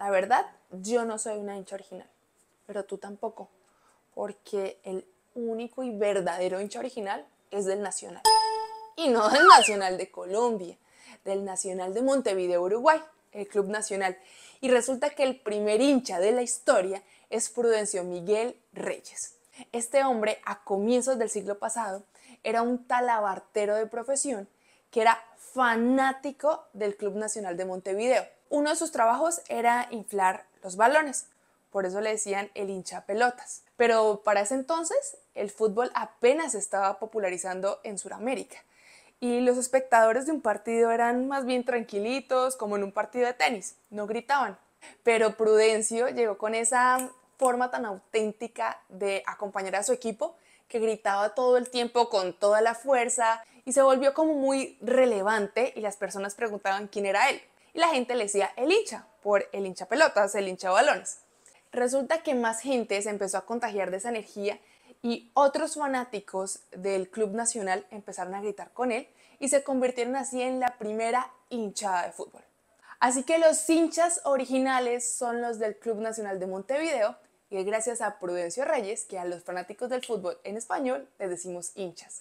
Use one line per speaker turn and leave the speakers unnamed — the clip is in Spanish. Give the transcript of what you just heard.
La verdad, yo no soy una hincha original, pero tú tampoco, porque el único y verdadero hincha original es del Nacional. Y no del Nacional de Colombia, del Nacional de Montevideo, Uruguay, el Club Nacional. Y resulta que el primer hincha de la historia es Prudencio Miguel Reyes. Este hombre, a comienzos del siglo pasado, era un talabartero de profesión que era fanático del Club Nacional de Montevideo uno de sus trabajos era inflar los balones, por eso le decían el hincha pelotas. Pero para ese entonces el fútbol apenas estaba popularizando en Sudamérica y los espectadores de un partido eran más bien tranquilitos, como en un partido de tenis, no gritaban. Pero Prudencio llegó con esa forma tan auténtica de acompañar a su equipo que gritaba todo el tiempo con toda la fuerza y se volvió como muy relevante y las personas preguntaban quién era él y la gente le decía el hincha por el hincha pelotas, el hincha balones. Resulta que más gente se empezó a contagiar de esa energía y otros fanáticos del Club Nacional empezaron a gritar con él y se convirtieron así en la primera hinchada de fútbol. Así que los hinchas originales son los del Club Nacional de Montevideo y es gracias a Prudencio Reyes que a los fanáticos del fútbol en español les decimos hinchas.